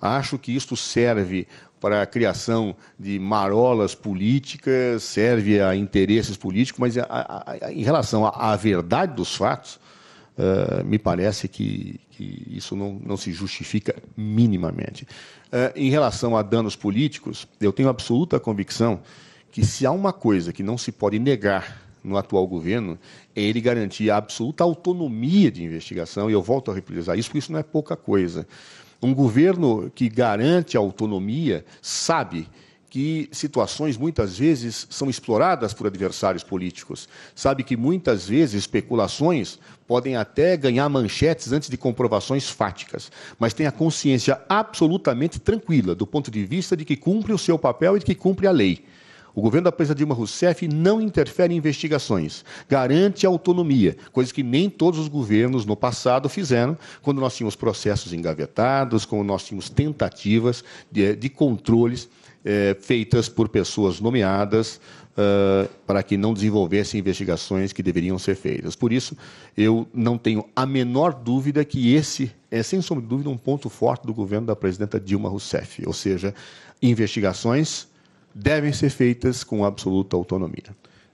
Acho que isto serve para a criação de marolas políticas, serve a interesses políticos, mas a, a, a, em relação à verdade dos fatos, eh, me parece que, que isso não, não, se justifica minimamente. Uh, em relação a danos políticos, eu tenho absoluta convicção que se há uma coisa que não se pode negar no atual governo, é ele garantir a absoluta autonomia de investigação, e eu volto a reprisar isso, porque isso não é pouca coisa. Um governo que garante a autonomia sabe que situações muitas vezes são exploradas por adversários políticos. Sabe que muitas vezes especulações podem até ganhar manchetes antes de comprovações fáticas, mas tem a consciência absolutamente tranquila do ponto de vista de que cumpre o seu papel e de que cumpre a lei. O governo da presa Dilma Rousseff não interfere em investigações, garante autonomia, coisa que nem todos os governos no passado fizeram, quando nós tínhamos processos engavetados, quando nós tínhamos tentativas de, de controles é, feitas por pessoas nomeadas uh, para que não desenvolvessem investigações que deveriam ser feitas. Por isso, eu não tenho a menor dúvida que esse é, sem sombra de dúvida, um ponto forte do governo da presidenta Dilma Rousseff, ou seja, investigações devem ser feitas com absoluta autonomia.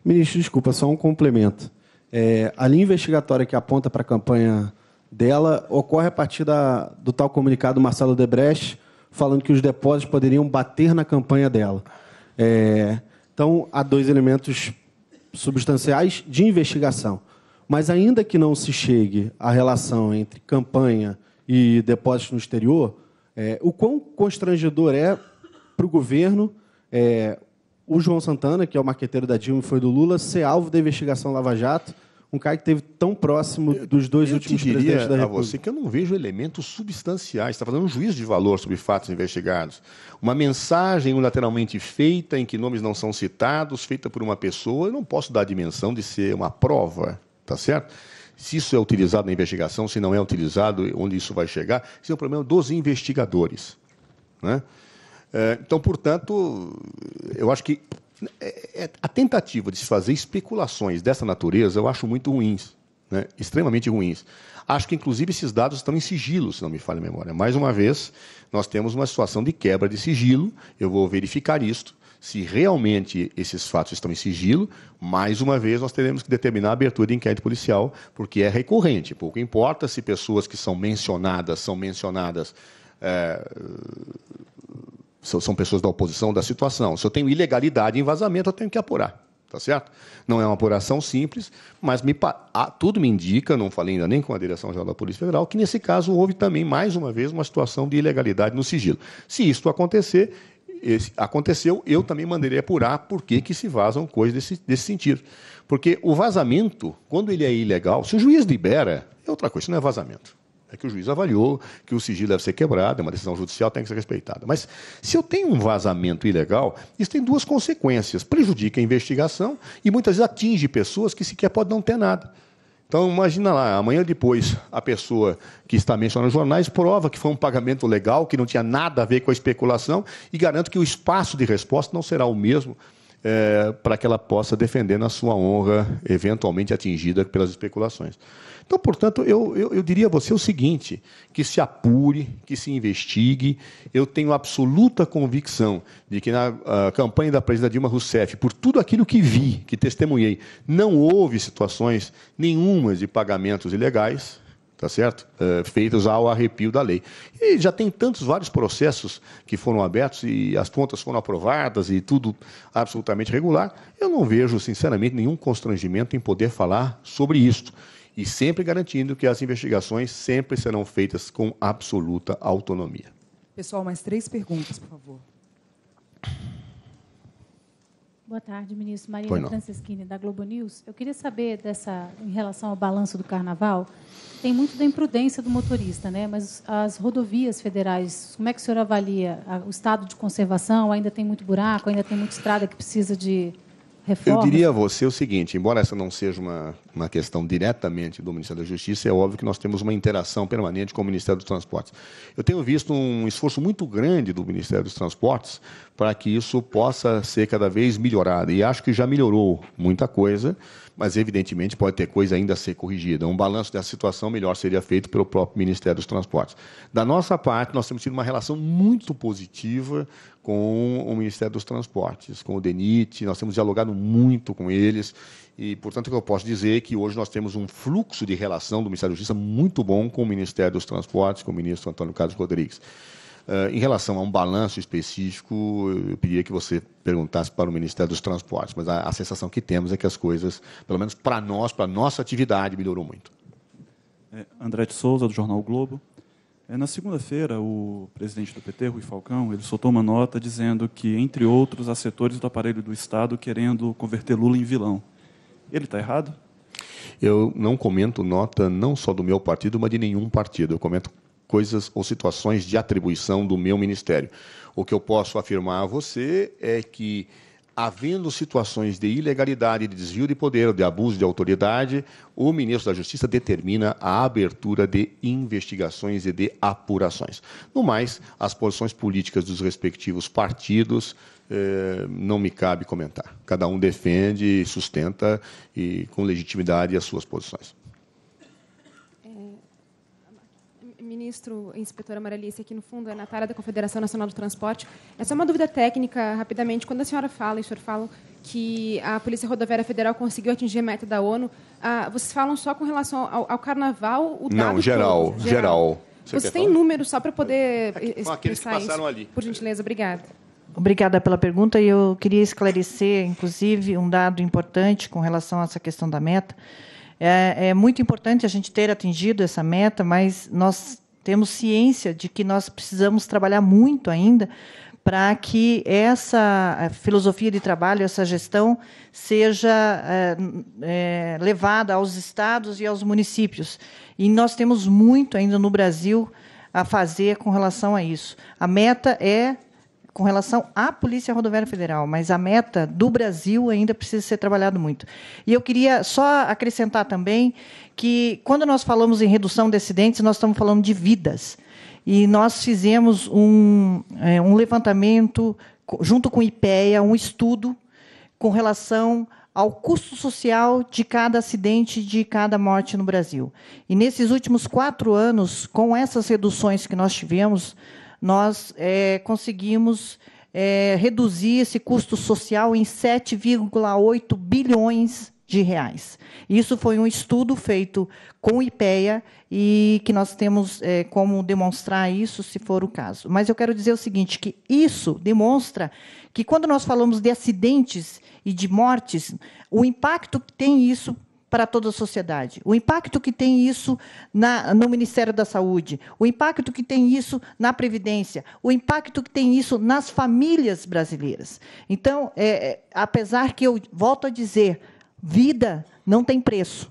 Ministro, desculpa, só um complemento. É, a linha investigatória que aponta para a campanha dela ocorre a partir da, do tal comunicado Marcelo Debrecht, falando que os depósitos poderiam bater na campanha dela. É, então, há dois elementos substanciais de investigação. Mas, ainda que não se chegue à relação entre campanha e depósito no exterior, é, o quão constrangedor é para o governo é, o João Santana, que é o maqueteiro da Dilma e foi do Lula, ser alvo da investigação Lava Jato um cara que teve tão próximo dos dois eu últimos diria presidentes da República. a você que eu não vejo elementos substanciais. Está fazendo um juízo de valor sobre fatos investigados. Uma mensagem unilateralmente feita, em que nomes não são citados, feita por uma pessoa, eu não posso dar a dimensão de ser uma prova, tá certo? Se isso é utilizado na investigação, se não é utilizado, onde isso vai chegar, isso é um problema dos investigadores. Né? É, então, portanto, eu acho que é, é, a tentativa de se fazer especulações dessa natureza eu acho muito ruins, né? extremamente ruins. Acho que, inclusive, esses dados estão em sigilo, se não me falha a memória. Mais uma vez, nós temos uma situação de quebra de sigilo, eu vou verificar isto. Se realmente esses fatos estão em sigilo, mais uma vez nós teremos que determinar a abertura de inquérito policial, porque é recorrente. Pouco importa se pessoas que são mencionadas são mencionadas é, são pessoas da oposição da situação. Se eu tenho ilegalidade em vazamento, eu tenho que apurar. Tá certo? Não é uma apuração simples, mas me, tudo me indica, não falei ainda nem com a Direção-Geral da Polícia Federal, que nesse caso houve também, mais uma vez, uma situação de ilegalidade no sigilo. Se isto acontecer, esse, aconteceu, eu também mandarei apurar por que, que se vazam coisas desse, desse sentido. Porque o vazamento, quando ele é ilegal, se o juiz libera, é outra coisa, isso não é vazamento. É que o juiz avaliou que o sigilo deve ser quebrado, é uma decisão judicial, tem que ser respeitada. Mas se eu tenho um vazamento ilegal, isso tem duas consequências. Prejudica a investigação e muitas vezes atinge pessoas que sequer podem não ter nada. Então, imagina lá, amanhã depois, a pessoa que está mencionando nos jornais prova que foi um pagamento legal, que não tinha nada a ver com a especulação, e garanto que o espaço de resposta não será o mesmo é, para que ela possa defender na sua honra, eventualmente atingida pelas especulações. Então, portanto, eu, eu, eu, diria a você o seguinte: que se apure, que se investigue. Eu tenho absoluta convicção de que na campanha da presidenta Dilma Rousseff, por tudo aquilo que vi, que testemunhei, não houve situações nenhumas de pagamentos ilegais tá certo? É, feitas ao arrepio da lei. E já tem tantos vários processos que foram abertos e as contas foram aprovadas e tudo absolutamente regular. Eu não vejo, sinceramente, nenhum constrangimento em poder falar sobre isto. E sempre garantindo que as investigações sempre serão feitas com absoluta autonomia. Pessoal, mais três perguntas, por favor. Boa tarde, ministro. Marina Franceschini, da Globo News. Eu queria saber dessa, em relação ao balanço do carnaval, tem muito da imprudência do motorista, né? Mas as rodovias federais, como é que o senhor avalia o estado de conservação? Ainda tem muito buraco, ainda tem muita estrada que precisa de eu diria a você o seguinte: embora essa não seja uma, uma questão diretamente do Ministério da Justiça, é óbvio que nós temos uma interação permanente com o Ministério dos Transportes. Eu tenho visto um esforço muito grande do Ministério dos Transportes para que isso possa ser cada vez melhorado. E acho que já melhorou muita coisa, mas evidentemente pode ter coisa ainda a ser corrigida. Um balanço dessa situação melhor seria feito pelo próprio Ministério dos Transportes. Da nossa parte, nós temos tido uma relação muito positiva com o Ministério dos Transportes, com o DENIT, nós temos dialogado muito com eles e, portanto, eu posso dizer é que hoje nós temos um fluxo de relação do Ministério da Justiça muito bom com o Ministério dos Transportes, com o ministro Antônio Carlos Rodrigues. Uh, em relação a um balanço específico, eu pediria que você perguntasse para o Ministério dos Transportes, mas a, a sensação que temos é que as coisas, pelo menos para nós, para a nossa atividade, melhorou muito. É, André de Souza, do Jornal Globo. É, na segunda-feira, o presidente do PT, Rui Falcão, ele soltou uma nota dizendo que, entre outros, há setores do aparelho do Estado querendo converter Lula em vilão. Ele está errado? Eu não comento nota não só do meu partido, mas de nenhum partido. Eu comento coisas ou situações de atribuição do meu ministério. O que eu posso afirmar a você é que havendo situações de ilegalidade, de desvio de poder, de abuso de autoridade, o ministro da Justiça determina a abertura de investigações e de apurações. No mais, as posições políticas dos respectivos partidos eh, não me cabe comentar. Cada um defende, sustenta e com legitimidade as suas posições. ministro, inspetora Maralice, aqui no fundo, é Natália, da Confederação Nacional do Transporte. É só uma dúvida técnica, rapidamente. Quando a senhora fala, e o senhor fala, que a Polícia Rodoviária Federal conseguiu atingir a meta da ONU, ah, vocês falam só com relação ao, ao carnaval? O dado Não, geral, geral. geral. Você, Você tem números só para poder aqui, aqueles que passaram isso, ali. Por gentileza, obrigada. Obrigada pela pergunta. E eu queria esclarecer, inclusive, um dado importante com relação a essa questão da meta. É, é muito importante a gente ter atingido essa meta, mas nós temos ciência de que nós precisamos trabalhar muito ainda para que essa filosofia de trabalho, essa gestão, seja é, é, levada aos estados e aos municípios. E nós temos muito ainda no Brasil a fazer com relação a isso. A meta é com relação à Polícia Rodoviária Federal, mas a meta do Brasil ainda precisa ser trabalhado muito. E eu queria só acrescentar também que quando nós falamos em redução de acidentes, nós estamos falando de vidas. E nós fizemos um, é, um levantamento, junto com o IPEA, um estudo com relação ao custo social de cada acidente, de cada morte no Brasil. E nesses últimos quatro anos, com essas reduções que nós tivemos, nós é, conseguimos é, reduzir esse custo social em 7,8 bilhões de reais. Isso foi um estudo feito com o IPEA e que nós temos é, como demonstrar isso, se for o caso. Mas eu quero dizer o seguinte, que isso demonstra que quando nós falamos de acidentes e de mortes, o impacto que tem isso para toda a sociedade. O impacto que tem isso na, no Ministério da Saúde, o impacto que tem isso na Previdência, o impacto que tem isso nas famílias brasileiras. Então, é, é apesar que eu volto a dizer, vida não tem preço,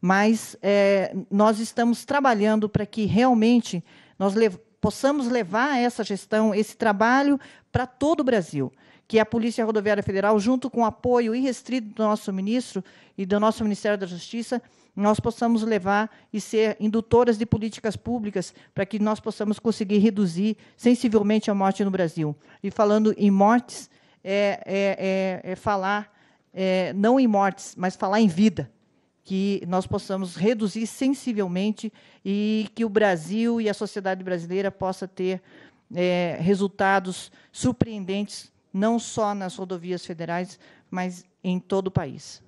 mas é, nós estamos trabalhando para que realmente nós lev possamos levar essa gestão, esse trabalho para todo o Brasil que a Polícia Rodoviária Federal, junto com o apoio irrestrito do nosso ministro e do nosso Ministério da Justiça, nós possamos levar e ser indutoras de políticas públicas para que nós possamos conseguir reduzir sensivelmente a morte no Brasil. E falando em mortes, é, é, é, é falar, é, não em mortes, mas falar em vida que nós possamos reduzir sensivelmente e que o Brasil e a sociedade brasileira possa ter é, resultados surpreendentes não só nas rodovias federais, mas em todo o país.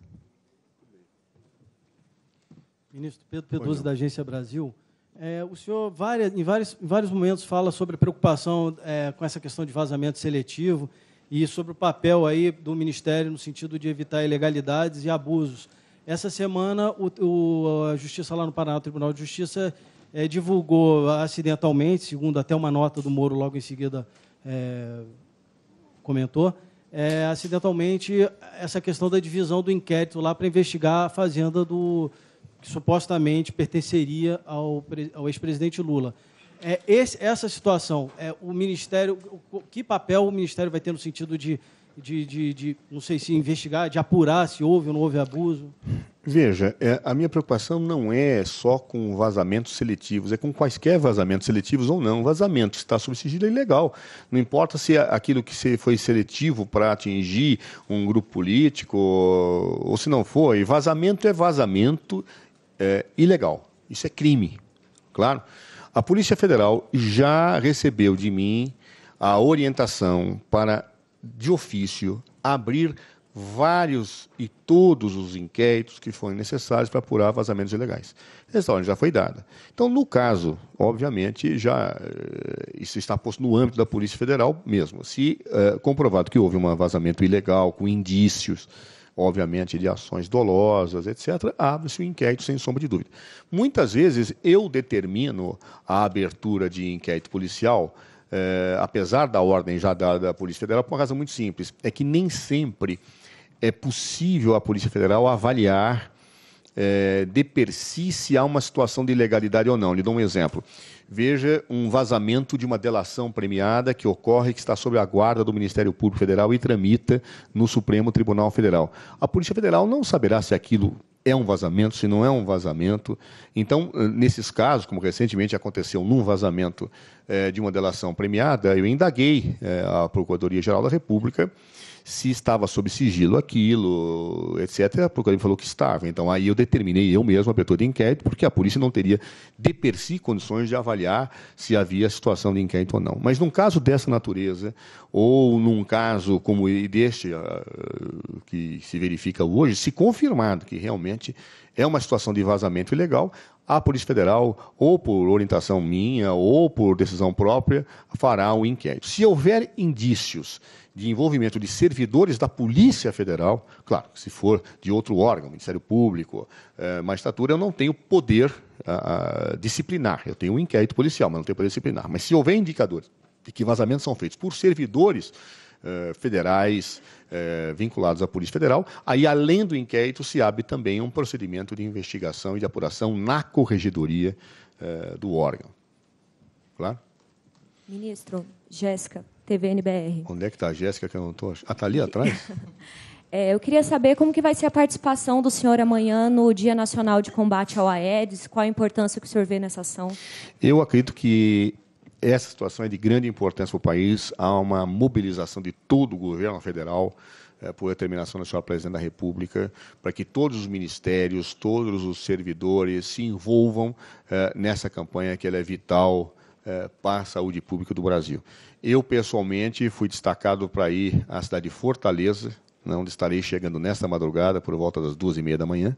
Ministro Pedro Pedroso, da Agência Brasil. É, o senhor, várias, em, vários, em vários momentos, fala sobre a preocupação é, com essa questão de vazamento seletivo e sobre o papel aí do Ministério no sentido de evitar ilegalidades e abusos. Essa semana, o, o, a Justiça lá no Paraná, o Tribunal de Justiça, é, divulgou acidentalmente, segundo até uma nota do Moro logo em seguida é, comentou, é, acidentalmente essa questão da divisão do inquérito lá para investigar a fazenda do que supostamente pertenceria ao, ao ex-presidente Lula. É, esse, essa situação, é, o Ministério, que papel o Ministério vai ter no sentido de de, de, de, não sei se investigar, de apurar se houve ou não houve abuso? Veja, é, a minha preocupação não é só com vazamentos seletivos, é com quaisquer vazamentos seletivos ou não. Vazamento está sob sigilo é ilegal. Não importa se aquilo que foi seletivo para atingir um grupo político ou se não foi. Vazamento é vazamento é, ilegal. Isso é crime, claro. A Polícia Federal já recebeu de mim a orientação para de ofício, abrir vários e todos os inquéritos que forem necessários para apurar vazamentos ilegais. Essa ordem já foi dada. Então, no caso, obviamente, já eh, isso está posto no âmbito da Polícia Federal mesmo. Se é, comprovado que houve um vazamento ilegal com indícios, obviamente, de ações dolosas, etc., abre-se o um inquérito sem sombra de dúvida. Muitas vezes eu determino a abertura de inquérito policial é, apesar da ordem já da, da Polícia Federal, por uma razão muito simples: é que nem sempre é possível a Polícia Federal avaliar é, de per si se há uma situação de ilegalidade ou não. Lhe dou um exemplo. Veja um vazamento de uma delação premiada que ocorre, que está sob a guarda do Ministério Público Federal e tramita no Supremo Tribunal Federal. A Polícia Federal não saberá se aquilo é um vazamento, se não é um vazamento. Então, eh, nesses casos, como recentemente aconteceu num vazamento é, de uma delação premiada, eu indaguei é, a Procuradoria-Geral da República se estava sob sigilo aquilo, etc. A Procuradoria falou que estava. Então, aí eu determinei eu mesmo a abertura de inquérito, porque a polícia não teria, de per si, condições de avaliar se havia situação de inquérito ou não. Mas num caso dessa natureza, ou num caso como deste ah, que se verifica hoje, se confirmado que realmente é uma situação de vazamento ilegal, a Polícia Federal, ou por orientação minha, ou por decisão própria, fará o um inquérito. Se houver indícios de envolvimento de servidores da Polícia Federal, claro, se for de outro órgão, Ministério Público, é, magistratura, eu não tenho poder a, ah, a, ah, disciplinar. Eu tenho um inquérito policial, mas não tenho poder disciplinar. Mas se houver indicadores de que vazamentos são feitos por servidores eh, federais eh, vinculados à Polícia Federal, aí, além do inquérito, se abre também um procedimento de investigação e de apuração na corregedoria do órgão. Claro? Ministro, Jéssica, TVNBR. Onde é que está a Jéssica, que eu não estou achando? Ah, está ali atrás? é, eu queria saber como que vai ser a participação do senhor amanhã no Dia Nacional de Combate ao Aedes, qual a importância que o senhor vê nessa ação? Eu acredito que essa situação é de grande importância para o país, há uma mobilização de todo o governo federal, é, por determinação da senhora presidente da República, para que todos os ministérios, todos os servidores se envolvam é, nessa campanha que é vital é, para a saúde pública do Brasil. Eu, pessoalmente, fui destacado para ir à cidade de Fortaleza, onde estarei chegando nesta madrugada, por volta das duas e meia da manhã,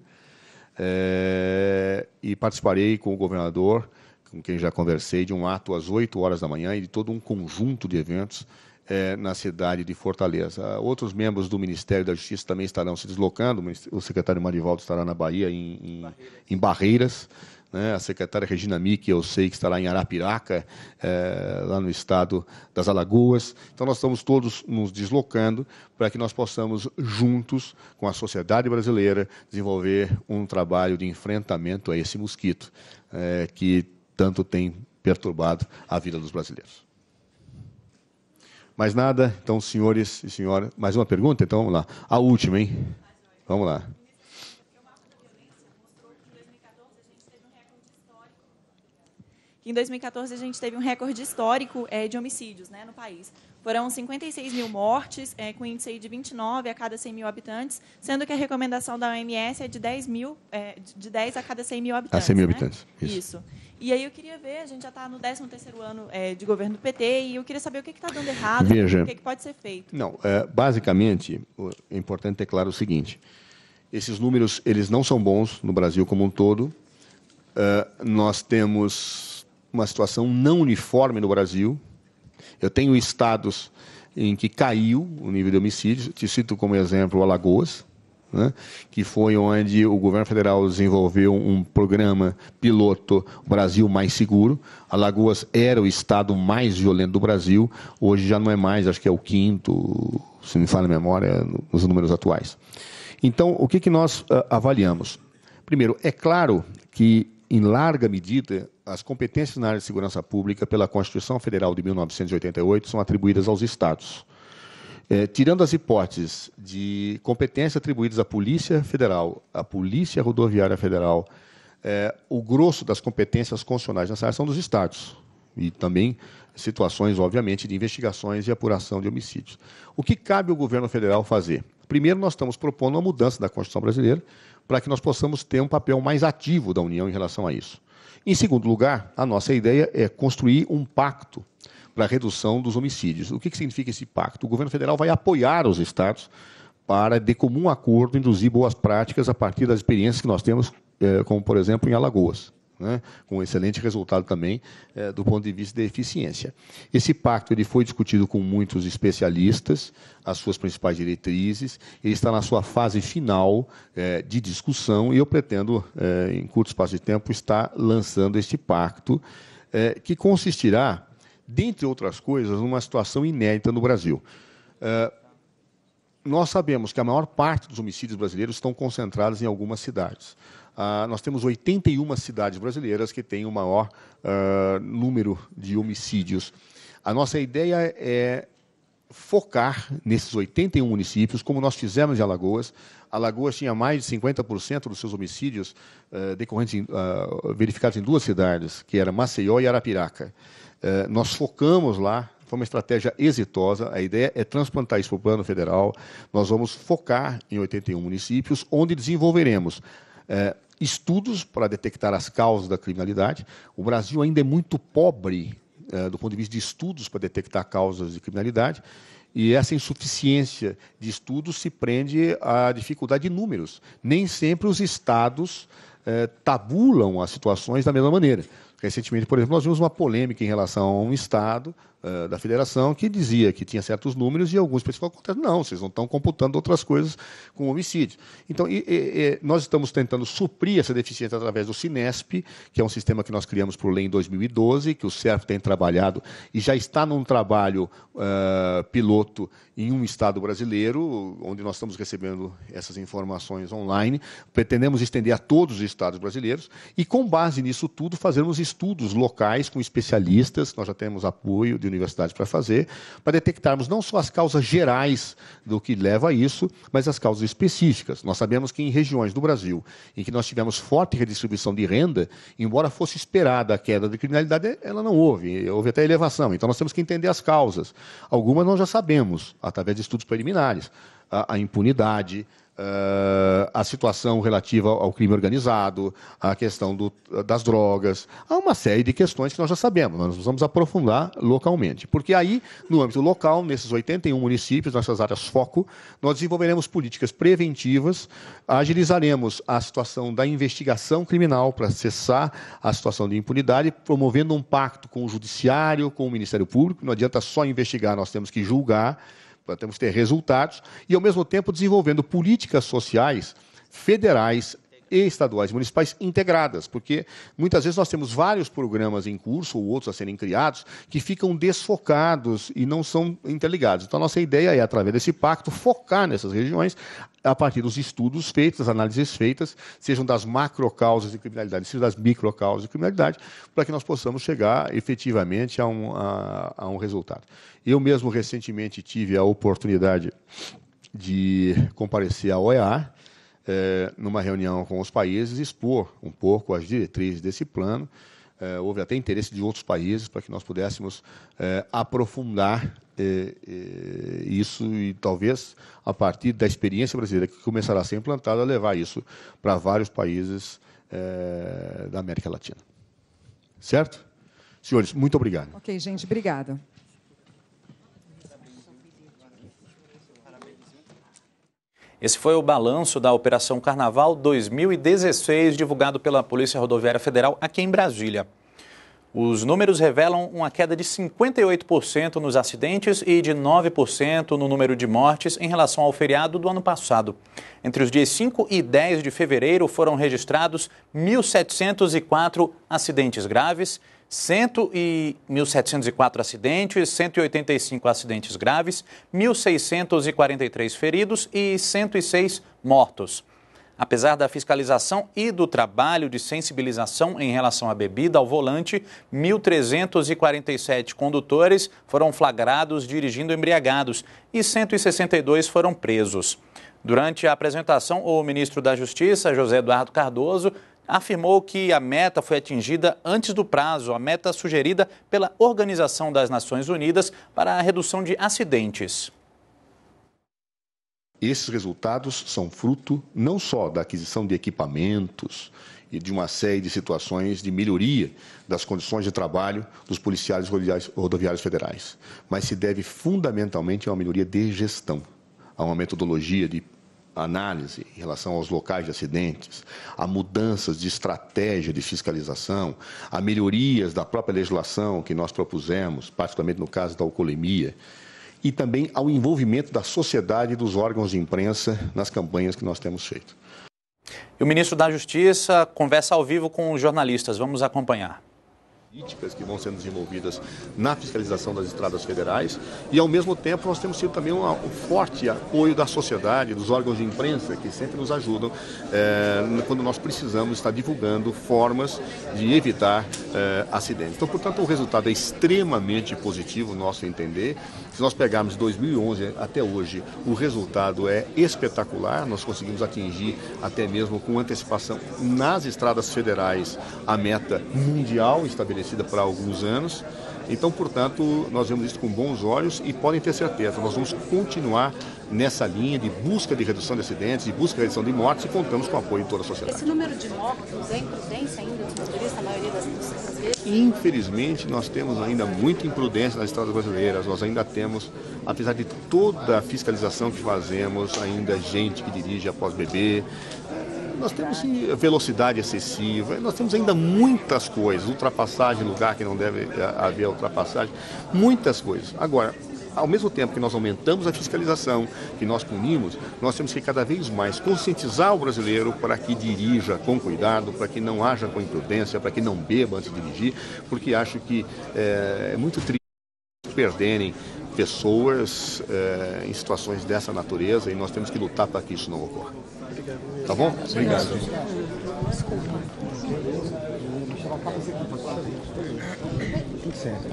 é, e participarei com o governador, com quem já conversei, de um ato às oito horas da manhã e de todo um conjunto de eventos é, na cidade de Fortaleza. Ah, outros membros do Ministério da Justiça também estarão se deslocando, o secretário Marivaldo estará na Bahia, em, em, Barreiras. em Barreiras né? A secretária Regina Mick, eu sei que estará em Arapiraca, é, lá no estado das Alagoas. Então, nós estamos todos nos deslocando para que nós possamos, juntos com a sociedade brasileira, desenvolver um trabalho de enfrentamento a esse mosquito é, que tanto tem perturbado a vida dos brasileiros. Mais nada? Então, senhores e senhoras, mais uma pergunta? Então, vamos lá. A última, hein? Vamos lá. em 2014 a gente teve um recorde histórico é, de homicídios né, no país. Foram 56 mil mortes, é, com índice de 29 a cada 100 mil habitantes, sendo que a recomendação da OMS é de 10, mil, é, de 10 a cada 100 mil habitantes. A 100 mil né? habitantes, isso. isso. E aí eu queria ver, a gente já está no 13º ano de governo do PT, e eu queria saber o que está dando errado, Veja, o que, que, pode ser feito. Não, é, basicamente, é importante ter claro o seguinte, esses números eles não são bons no Brasil como um todo, nós temos uma situação não uniforme no Brasil. Eu tenho estados em que caiu o nível de homicídios. Te cito como exemplo Alagoas, né, que foi onde o governo federal desenvolveu um programa piloto Brasil Mais Seguro. Alagoas era o estado mais violento do Brasil, hoje já não é mais, acho que é o quinto, se me falha a memória, nos números atuais. Então, o que, que nós ah, avaliamos? Primeiro, é claro que, em larga medida, as competências na área de segurança pública pela Constituição Federal de 1988 são atribuídas aos Estados. É, tirando as hipóteses de competências atribuídas à Polícia Federal, à Polícia Rodoviária Federal, é, o grosso das competências constitucionais nessa área são dos Estados. E também situações, obviamente, de investigações e apuração de homicídios. O que cabe ao governo federal fazer? Primeiro, nós estamos propondo uma mudança da Constituição brasileira para que nós possamos ter um papel mais ativo da União em relação a isso. Em segundo lugar, a nossa ideia é construir um pacto para a redução dos homicídios. O que, que significa esse pacto? O governo federal vai apoiar os estados para, de comum acordo, induzir boas práticas a partir das experiências que nós temos, eh, como por exemplo em Alagoas né, com um excelente resultado também é, do ponto de vista da eficiência. Esse pacto ele foi discutido com muitos especialistas, as suas principais diretrizes, ele está na sua fase final é, de discussão e eu pretendo, é, em curto espaço de tempo, estar lançando este pacto, que consistirá, dentre outras coisas, numa situação inédita no Brasil. nós sabemos que a maior parte dos homicídios brasileiros estão concentrados em algumas cidades. Ah, nós temos 81 cidades brasileiras que têm o maior ah, número de homicídios. A nossa ideia é focar nesses 81 municípios, como nós fizemos em Alagoas. Alagoas tinha mais de 50% dos seus homicídios uh, decorrentes em, uh, verificados em duas cidades, que era Maceió e Arapiraca. Uh, nós focamos lá, foi uma estratégia exitosa. A ideia é transplantar isso para o plano federal. Nós vamos focar em 81 municípios, onde desenvolveremos eh, estudos para detectar as causas da criminalidade. O Brasil ainda é muito pobre eh, do ponto de vista de estudos para detectar causas de criminalidade. E essa insuficiência de estudos se prende à dificuldade de números. Nem sempre os estados eh, tabulam as situações da mesma maneira. Recentemente, por exemplo, nós vimos uma polêmica em relação a um estado eh, da federação que dizia que tinha certos números e alguns pessoal acontece não, vocês não estão computando outras coisas com homicídios. Então, e, e, nós estamos tentando suprir essa deficiência através do Sinesp, que é um sistema que nós criamos por lei em 2012, que o CERF tem trabalhado e já está num trabalho uh, piloto em um estado brasileiro, onde nós estamos recebendo essas informações online. Pretendemos estender a todos os estados brasileiros e, com base nisso tudo, fazermos estudos locais com especialistas. Nós já temos apoio de Universidade universidades para fazer, para detectarmos não só as causas gerais do que leva a isso, mas as causas específicas. Nós sabemos que em regiões do Brasil em que nós tivemos forte redistribuição de renda, embora fosse esperada a queda de criminalidade, ela não houve, houve até elevação. Então nós temos que entender as causas. Algumas nós já sabemos, através de estudos preliminares a, a impunidade, eh, a situação relativa ao crime organizado, a questão do, das drogas. Há uma série de questões que nós já sabemos, nós vamos aprofundar localmente. Porque aí, no âmbito local, nesses 81 municípios, nessas áreas foco, nós desenvolveremos políticas preventivas, agilizaremos a situação da investigação criminal para cessar a situação de impunidade, promovendo um pacto com o Judiciário, com o Ministério Público. Não adianta só investigar, nós temos que julgar temos que ter resultados, e ao mesmo tempo desenvolvendo políticas sociais federais e estaduais e municipais integradas, porque muitas vezes nós temos vários programas em curso ou outros a serem criados que ficam desfocados e não são interligados. Então, a nossa ideia é, através desse pacto, focar nessas regiões a partir dos estudos feitos, das análises feitas, sejam das macrocausas de criminalidade, sejam das microcausas de criminalidade, para que nós possamos chegar efetivamente a um, a, a um resultado. Eu mesmo recentemente tive a oportunidade de comparecer à OEA, é, numa reunião com os países, expor um pouco as diretrizes desse plano. É, houve até interesse de outros países para que nós pudéssemos é, aprofundar é, é, isso e talvez a partir da experiência brasileira que começará a ser implantada levar isso para vários países é, da América Latina. Certo? Senhores, muito obrigado. Ok, gente, obrigado. Esse foi o balanço da Operação Carnaval 2016, divulgado pela Polícia Rodoviária Federal aqui em Brasília. Os números revelam uma queda de 58% nos acidentes e de 9% no número de mortes em relação ao feriado do ano passado. Entre os dias 5 e 10 de fevereiro foram registrados 1.704 acidentes graves 1.704 acidentes, 185 acidentes graves, 1.643 feridos e 106 mortos. Apesar da fiscalização e do trabalho de sensibilização em relação à bebida ao volante, 1.347 condutores foram flagrados dirigindo embriagados e 162 foram presos. Durante a apresentação, o ministro da Justiça, José Eduardo Cardoso, afirmou que a meta foi atingida antes do prazo, a meta sugerida pela Organização das Nações Unidas para a redução de acidentes. Esses resultados são fruto não só da aquisição de equipamentos e de uma série de situações de melhoria das condições de trabalho dos policiais rodoviários federais, mas se deve fundamentalmente a uma melhoria de gestão, a uma metodologia de análise em relação aos locais de acidentes, a mudanças de estratégia de fiscalização, a melhorias da própria legislação que nós propusemos, particularmente no caso da alcoolemia, e também ao envolvimento da sociedade e dos órgãos de imprensa nas campanhas que nós temos feito. E o ministro da Justiça conversa ao vivo com os jornalistas. Vamos acompanhar políticas que vão sendo desenvolvidas na fiscalização das estradas federais e, ao mesmo tempo, nós temos tido também um, forte apoio da sociedade, dos órgãos de imprensa, que sempre nos ajudam eh, quando nós precisamos estar divulgando formas de evitar eh, acidentes. Então, portanto, o resultado é extremamente positivo, nosso entender. Se nós pegarmos 2011 até hoje, o resultado é espetacular. Nós conseguimos atingir, até mesmo com antecipação, nas estradas federais, a meta mundial estabelecida estabelecida para alguns anos. Então, portanto, nós vemos isso com bons olhos e podem ter certeza, nós vamos continuar nessa linha de busca de redução de acidentes, de busca de redução de mortes e contamos com o apoio de toda a sociedade. Esse número de mortes é imprudência ainda dos motoristas, a maioria das, das vezes? Infelizmente, nós temos ainda muita imprudência nas estradas brasileiras, nós ainda temos, apesar de toda a fiscalização que fazemos, ainda gente que dirige após beber, nós temos velocidade excessiva, nós temos ainda muitas coisas, ultrapassagem, lugar que não deve é, haver ultrapassagem, muitas coisas. Agora, ao mesmo tempo que nós aumentamos a fiscalização, que nós punimos, nós temos que cada vez mais conscientizar o brasileiro para que dirija com cuidado, para que não haja com imprudência, para que não beba antes de dirigir, porque acho que é, é muito triste perderem pessoas é, em situações dessa natureza e nós temos que lutar para que isso não ocorra. Tá bom? Obrigado. Tudo certo.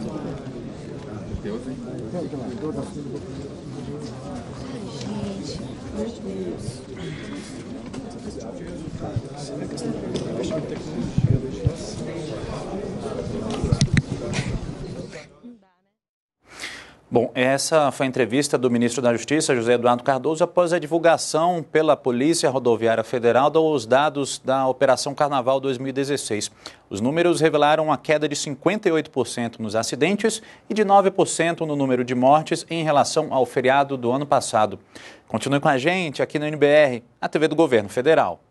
Gente, meu Deus. Bom, essa foi a entrevista do ministro da Justiça, José Eduardo Cardoso, após a divulgação pela Polícia Rodoviária Federal dos dados da Operação Carnaval 2016. Os números revelaram uma queda de 58% nos acidentes e de 9% no número de mortes em relação ao feriado do ano passado. Continue com a gente aqui no NBR, a TV do Governo Federal.